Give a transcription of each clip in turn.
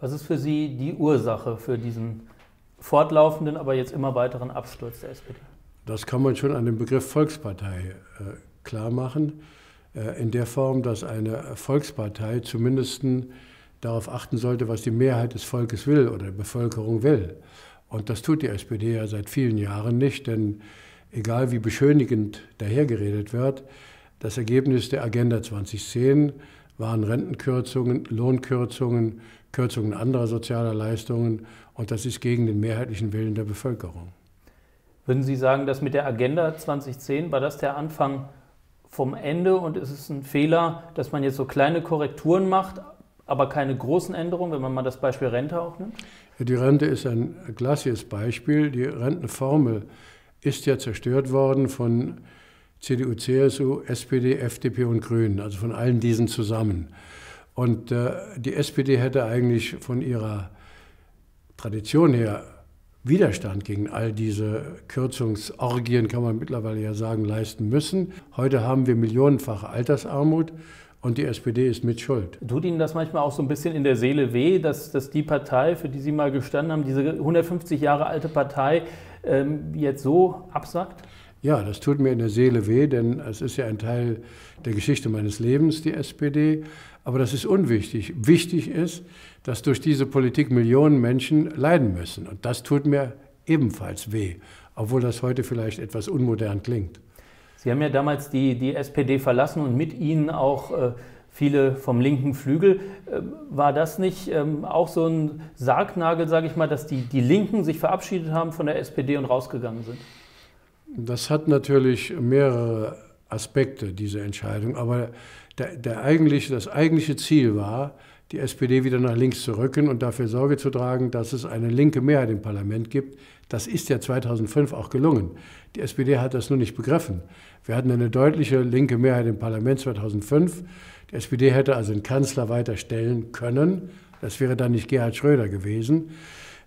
Was ist für Sie die Ursache für diesen fortlaufenden, aber jetzt immer weiteren Absturz der SPD? Das kann man schon an dem Begriff Volkspartei äh, klar machen, äh, in der Form, dass eine Volkspartei zumindest darauf achten sollte, was die Mehrheit des Volkes will oder der Bevölkerung will. Und das tut die SPD ja seit vielen Jahren nicht, denn egal wie beschönigend dahergeredet wird, das Ergebnis der Agenda 2010 waren Rentenkürzungen, Lohnkürzungen, Kürzungen anderer sozialer Leistungen. Und das ist gegen den mehrheitlichen Willen der Bevölkerung. Würden Sie sagen, dass mit der Agenda 2010 war das der Anfang vom Ende und ist es ein Fehler, dass man jetzt so kleine Korrekturen macht, aber keine großen Änderungen, wenn man mal das Beispiel Rente auch nimmt? Die Rente ist ein klassisches Beispiel. Die Rentenformel ist ja zerstört worden von CDU, CSU, SPD, FDP und Grünen, also von allen diesen zusammen. Und äh, die SPD hätte eigentlich von ihrer Tradition her Widerstand gegen all diese Kürzungsorgien, kann man mittlerweile ja sagen, leisten müssen. Heute haben wir millionenfache Altersarmut und die SPD ist mit Schuld. Tut Ihnen das manchmal auch so ein bisschen in der Seele weh, dass, dass die Partei, für die Sie mal gestanden haben, diese 150 Jahre alte Partei, ähm, jetzt so absackt? Ja, das tut mir in der Seele weh, denn es ist ja ein Teil der Geschichte meines Lebens, die SPD. Aber das ist unwichtig. Wichtig ist, dass durch diese Politik Millionen Menschen leiden müssen. Und das tut mir ebenfalls weh, obwohl das heute vielleicht etwas unmodern klingt. Sie haben ja damals die, die SPD verlassen und mit Ihnen auch äh, viele vom linken Flügel. Äh, war das nicht ähm, auch so ein Sargnagel, sage ich mal, dass die, die Linken sich verabschiedet haben von der SPD und rausgegangen sind? Das hat natürlich mehrere Aspekte, diese Entscheidung. Aber der, der eigentliche, das eigentliche Ziel war, die SPD wieder nach links zu rücken und dafür Sorge zu tragen, dass es eine linke Mehrheit im Parlament gibt. Das ist ja 2005 auch gelungen. Die SPD hat das nur nicht begriffen. Wir hatten eine deutliche linke Mehrheit im Parlament 2005. Die SPD hätte also den Kanzler weiter stellen können. Das wäre dann nicht Gerhard Schröder gewesen.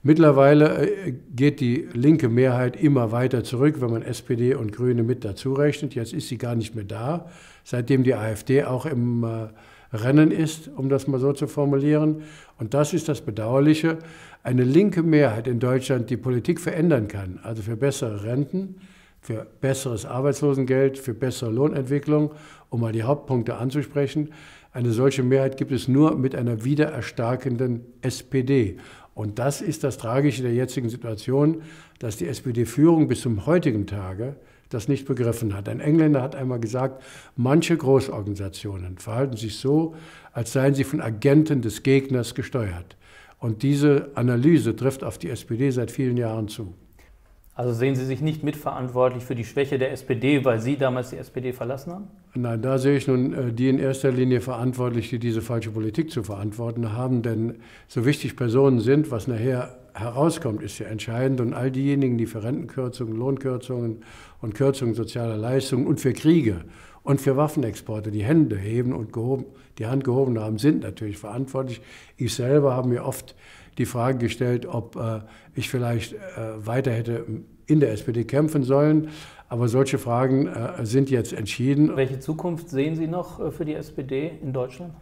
Mittlerweile äh, geht die linke Mehrheit immer weiter zurück, wenn man SPD und Grüne mit dazu rechnet. Jetzt ist sie gar nicht mehr da, seitdem die AfD auch im äh, Rennen ist, um das mal so zu formulieren. Und das ist das Bedauerliche. Eine linke Mehrheit in Deutschland, die Politik verändern kann, also für bessere Renten, für besseres Arbeitslosengeld, für bessere Lohnentwicklung, um mal die Hauptpunkte anzusprechen. Eine solche Mehrheit gibt es nur mit einer wiedererstarkenden SPD. Und das ist das Tragische der jetzigen Situation, dass die SPD-Führung bis zum heutigen Tage das nicht begriffen hat. Ein Engländer hat einmal gesagt, manche Großorganisationen verhalten sich so, als seien sie von Agenten des Gegners gesteuert. Und diese Analyse trifft auf die SPD seit vielen Jahren zu. Also sehen Sie sich nicht mitverantwortlich für die Schwäche der SPD, weil Sie damals die SPD verlassen haben? Nein, da sehe ich nun äh, die in erster Linie verantwortlich, die diese falsche Politik zu verantworten haben. Denn so wichtig Personen sind, was nachher herauskommt, ist ja entscheidend. Und all diejenigen, die für Rentenkürzungen, Lohnkürzungen und Kürzungen sozialer Leistungen und für Kriege und für Waffenexporte die Hände heben und gehoben, die Hand gehoben haben, sind natürlich verantwortlich. Ich selber habe mir oft die Frage gestellt, ob äh, ich vielleicht äh, weiter hätte in der SPD kämpfen sollen. Aber solche Fragen äh, sind jetzt entschieden. Welche Zukunft sehen Sie noch äh, für die SPD in Deutschland?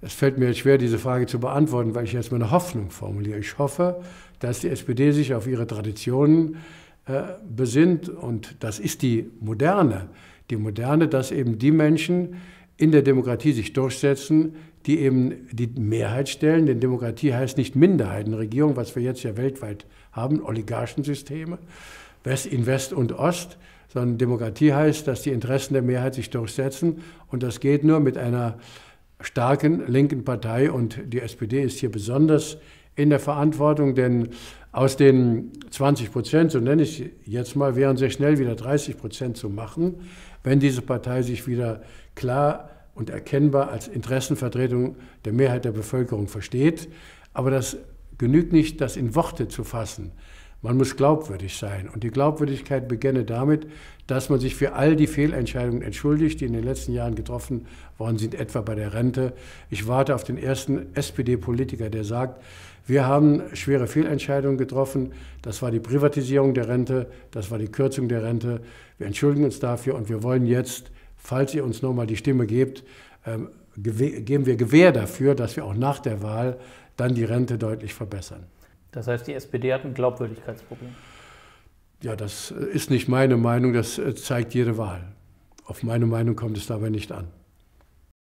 Es fällt mir jetzt schwer, diese Frage zu beantworten, weil ich jetzt meine Hoffnung formuliere. Ich hoffe, dass die SPD sich auf ihre Traditionen äh, besinnt und das ist die moderne die moderne, dass eben die Menschen in der Demokratie sich durchsetzen, die eben die Mehrheit stellen. Denn Demokratie heißt nicht Minderheitenregierung, was wir jetzt ja weltweit haben, Oligarchensysteme, West in West und Ost, sondern Demokratie heißt, dass die Interessen der Mehrheit sich durchsetzen. Und das geht nur mit einer starken linken Partei. Und die SPD ist hier besonders in der Verantwortung, denn aus den 20 Prozent, so nenne ich jetzt mal, wären sehr schnell wieder 30 Prozent zu machen, wenn diese Partei sich wieder klar und erkennbar als Interessenvertretung der Mehrheit der Bevölkerung versteht. Aber das genügt nicht, das in Worte zu fassen. Man muss glaubwürdig sein. Und die Glaubwürdigkeit beginne damit, dass man sich für all die Fehlentscheidungen entschuldigt, die in den letzten Jahren getroffen worden sind, etwa bei der Rente. Ich warte auf den ersten SPD-Politiker, der sagt, wir haben schwere Fehlentscheidungen getroffen. Das war die Privatisierung der Rente, das war die Kürzung der Rente. Wir entschuldigen uns dafür und wir wollen jetzt, falls ihr uns nochmal die Stimme gebt, ähm, geben wir Gewähr dafür, dass wir auch nach der Wahl dann die Rente deutlich verbessern. Das heißt, die SPD hat ein Glaubwürdigkeitsproblem. Ja, das äh, ist nicht meine Meinung, das äh, zeigt jede Wahl. Auf meine Meinung kommt es dabei nicht an.